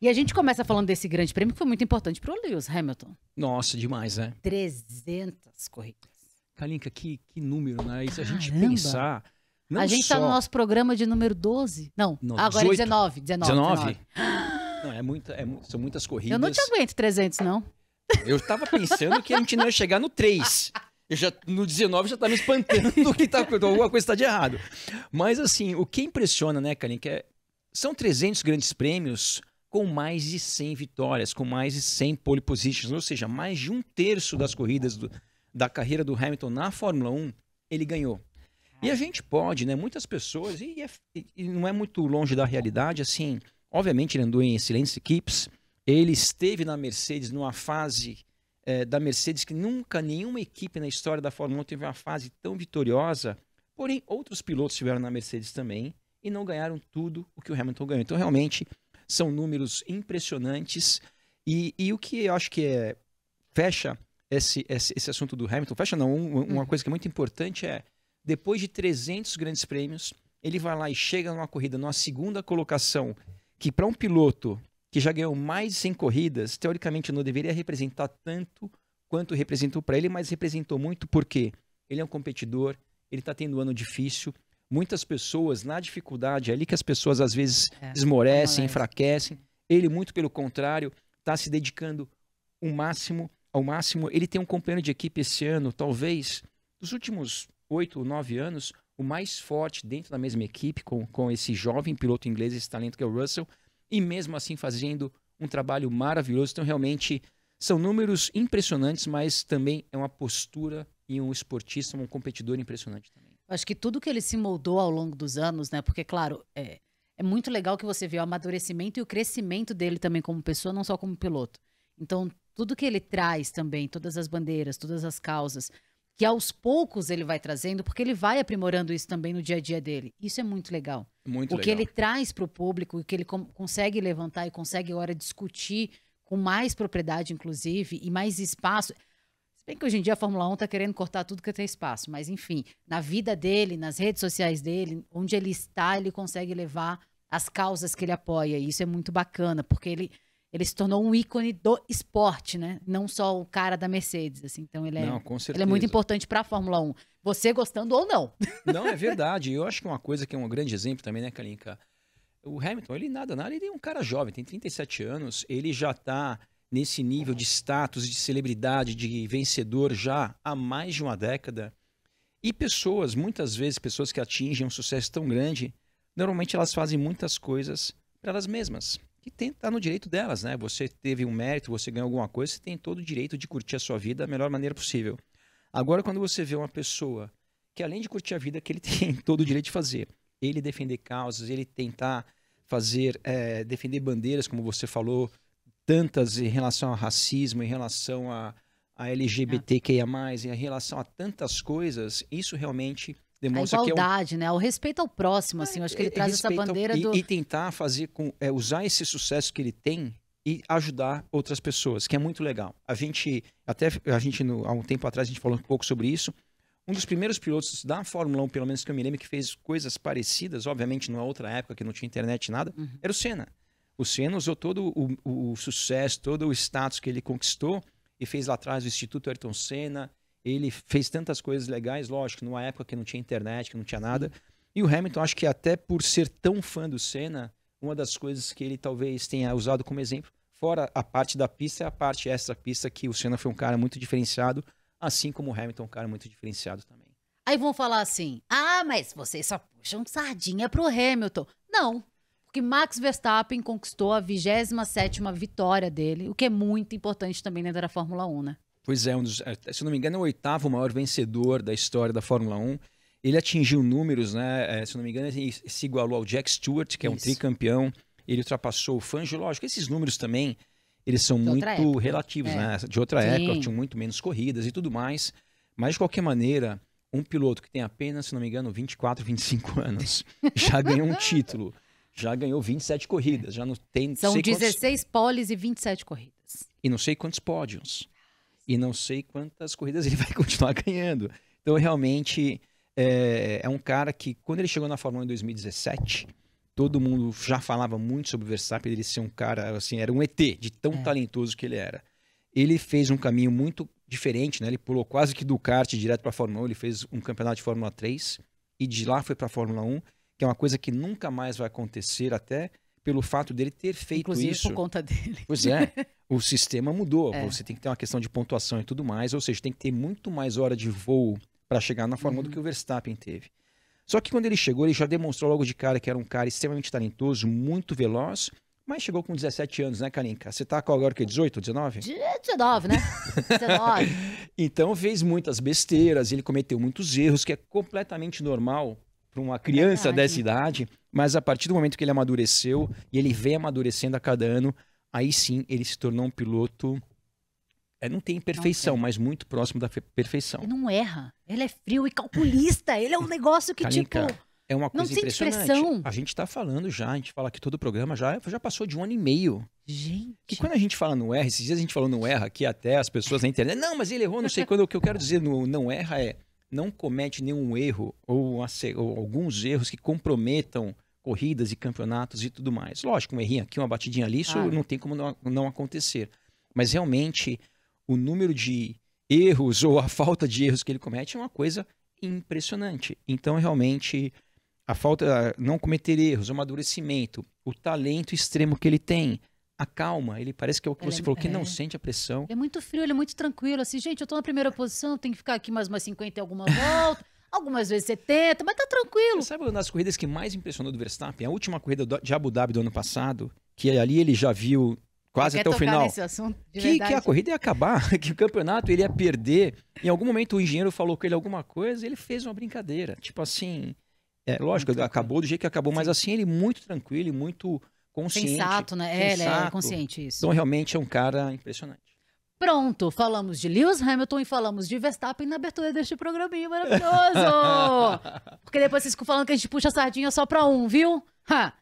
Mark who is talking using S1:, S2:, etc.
S1: E
S2: a gente começa falando desse grande prêmio que foi muito importante para o Lewis Hamilton.
S1: Nossa, demais, né? 300 corridas. Kalinka, que, que número, né? Isso Caramba. a gente pensar. Não a gente está só... no nosso
S2: programa de número 12. Não, não agora 18, é 19. 19? 19.
S1: 19. Não, é muita, é, são muitas corridas. Eu não te
S2: aguento 300, não.
S1: Eu estava pensando que a gente não ia chegar no 3. Eu já, no 19 já tá me espantando que tá, alguma coisa está de errado. Mas assim, o que impressiona, né, Kalinka, é, são 300 grandes prêmios com mais de 100 vitórias, com mais de 100 pole positions, ou seja, mais de um terço das corridas do, da carreira do Hamilton na Fórmula 1, ele ganhou. E a é. gente pode, né? Muitas pessoas, é, e, e não é muito longe da realidade, assim, obviamente ele andou em excelentes equipes, ele esteve na Mercedes numa fase é, da Mercedes que nunca nenhuma equipe na história da Fórmula 1 teve uma fase tão vitoriosa, porém outros pilotos estiveram na Mercedes também e não ganharam tudo o que o Hamilton ganhou. Então, realmente, são números impressionantes. E, e o que eu acho que é, fecha esse, esse, esse assunto do Hamilton, fecha não, um, uma uhum. coisa que é muito importante é, depois de 300 grandes prêmios, ele vai lá e chega numa corrida, numa segunda colocação, que para um piloto que já ganhou mais de 100 corridas, teoricamente não deveria representar tanto quanto representou para ele, mas representou muito porque ele é um competidor, ele está tendo um ano difícil, muitas pessoas, na dificuldade, é ali que as pessoas às vezes é, tá esmorecem, enfraquecem. Ele, muito pelo contrário, está se dedicando o máximo ao máximo. Ele tem um companheiro de equipe esse ano, talvez, dos últimos oito ou nove anos, o mais forte dentro da mesma equipe, com, com esse jovem piloto inglês, esse talento que é o Russell, e mesmo assim fazendo um trabalho maravilhoso. Então, realmente, são números impressionantes, mas também é uma postura e um esportista, um competidor impressionante também.
S2: Acho que tudo que ele se moldou ao longo dos anos, né? Porque, claro, é, é muito legal que você vê o amadurecimento e o crescimento dele também como pessoa, não só como piloto. Então, tudo que ele traz também, todas as bandeiras, todas as causas, que aos poucos ele vai trazendo, porque ele vai aprimorando isso também no dia a dia dele. Isso é muito legal. Muito o legal. que ele traz para o público, o que ele consegue levantar e consegue agora discutir com mais propriedade, inclusive, e mais espaço bem que hoje em dia a Fórmula 1 está querendo cortar tudo que tem espaço, mas enfim, na vida dele, nas redes sociais dele, onde ele está, ele consegue levar as causas que ele apoia. E isso é muito bacana, porque ele, ele se tornou um ícone do esporte, né? Não só o cara da Mercedes, assim. Então ele é, não, ele é muito importante para a Fórmula 1. Você gostando ou não.
S1: Não, é verdade. Eu acho que uma coisa que é um grande exemplo também, né, Kalinka? O Hamilton, ele nada, nada, ele é um cara jovem, tem 37 anos, ele já está nesse nível de status, de celebridade, de vencedor já há mais de uma década. E pessoas, muitas vezes, pessoas que atingem um sucesso tão grande, normalmente elas fazem muitas coisas para elas mesmas. Que tem, tá no direito delas, né? Você teve um mérito, você ganhou alguma coisa, você tem todo o direito de curtir a sua vida da melhor maneira possível. Agora, quando você vê uma pessoa que, além de curtir a vida, que ele tem todo o direito de fazer, ele defender causas, ele tentar fazer, é, defender bandeiras, como você falou, tantas em relação a racismo, em relação a, a LGBTQIA, em relação a tantas coisas, isso realmente demonstra a igualdade,
S2: que é um... né? O respeito ao próximo, assim, acho que ele é, traz essa bandeira ao... e, do e
S1: tentar fazer com é, usar esse sucesso que ele tem e ajudar outras pessoas, que é muito legal. A gente até a gente no, há um tempo atrás a gente falou um pouco sobre isso. Um dos primeiros pilotos da Fórmula 1, pelo menos que eu me lembro, que fez coisas parecidas, obviamente numa outra época que não tinha internet nada, uhum. era o Senna. O Senna usou todo o, o, o, sucesso, todo o status que ele conquistou e fez lá atrás o Instituto Ayrton Senna. Ele fez tantas coisas legais, lógico, numa época que não tinha internet, que não tinha nada. E o Hamilton, acho que até por ser tão fã do Senna, uma das coisas que ele talvez tenha usado como exemplo, fora a parte da pista, é a parte extra-pista, que o Senna foi um cara muito diferenciado, assim como o Hamilton, um cara muito diferenciado também.
S2: Aí vão falar assim: ah, mas vocês só puxam sardinha pro Hamilton. Não, que Max Verstappen conquistou a 27 vitória dele, o que é muito importante também dentro da Fórmula 1, né?
S1: Pois é, um dos, eh, se não me engano, é o oitavo maior vencedor da história da Fórmula 1. Ele atingiu números, né? Eh, se não me engano, ele se igualou ao Jack Stewart, que é um tricampeão. Ele ultrapassou o Fangio. Lógico, esses números também, eles são muito relativos, é. né? De outra Sim. época, tinham muito menos corridas e tudo mais. Mas, de qualquer maneira, um piloto que tem apenas, se não me engano, 24, 25 anos, já ganhou um título já ganhou 27 corridas, já não tem... São sei 16
S2: quantos... poles e 27 corridas.
S1: E não sei quantos pódios. E não sei quantas corridas ele vai continuar ganhando. Então, realmente, é, é um cara que, quando ele chegou na Fórmula 1 em 2017, todo mundo já falava muito sobre o Verstappen, ele ser um cara, assim, era um ET, de tão é. talentoso que ele era. Ele fez um caminho muito diferente, né? Ele pulou quase que do kart direto para a Fórmula 1, ele fez um campeonato de Fórmula 3 e de lá foi para a Fórmula 1 que é uma coisa que nunca mais vai acontecer, até pelo fato dele ter feito Inclusive, isso. Inclusive por conta dele. Pois é, o sistema mudou. É. Você tem que ter uma questão de pontuação e tudo mais, ou seja, tem que ter muito mais hora de voo para chegar na Fórmula uhum. do que o Verstappen teve. Só que quando ele chegou, ele já demonstrou logo de cara que era um cara extremamente talentoso, muito veloz, mas chegou com 17 anos, né, Karinka? Você tá com agora o quê? 18, 19?
S2: 19, né? 19.
S1: então fez muitas besteiras, ele cometeu muitos erros, que é completamente normal para uma criança Verdade. dessa idade, mas a partir do momento que ele amadureceu e ele vem amadurecendo a cada ano, aí sim ele se tornou um piloto. É, não tem perfeição, mas muito próximo da perfeição. Ele não
S2: erra. Ele é frio e calculista. ele é um negócio que, Kalinka, tipo. É
S1: uma coisa não impressionante. Pressão. A gente está falando já, a gente fala que todo o programa já, já passou de um ano e meio. Gente. Que quando a gente fala no erra, esses dias a gente falou não erra aqui até as pessoas na internet. Não, mas ele errou, não sei quando. O que eu quero dizer no não erra é não comete nenhum erro ou, ou alguns erros que comprometam corridas e campeonatos e tudo mais. Lógico, um errinho aqui, uma batidinha ali, isso ah. não tem como não, não acontecer. Mas realmente, o número de erros ou a falta de erros que ele comete é uma coisa impressionante. Então, realmente, a falta, não cometer erros, o amadurecimento, o talento extremo que ele tem, acalma, ele parece que é o que ele você é, falou, que é. não sente a pressão. é
S2: muito frio, ele é muito tranquilo, assim, gente, eu tô na primeira posição, tenho que ficar aqui mais umas 50 e alguma volta. algumas
S1: vezes 70, mas tá tranquilo. Você sabe uma das corridas que mais impressionou do Verstappen? A última corrida de Abu Dhabi do ano passado, que ali ele já viu quase até o final.
S2: Assunto, que, que, a corrida
S1: ia acabar, que o campeonato ele ia perder. Em algum momento o engenheiro falou com ele alguma coisa, ele fez uma brincadeira. Tipo assim, é lógico, muito acabou do jeito que acabou, mas assim, ele muito tranquilo e muito consciente. Sensato, né? Sensato. É, ele é consciente, isso. Então, realmente é um cara impressionante.
S2: Pronto, falamos de Lewis Hamilton e falamos de Verstappen na abertura deste programinha maravilhoso! Porque depois vocês ficam falando que a gente puxa a sardinha só pra um, viu? Ha!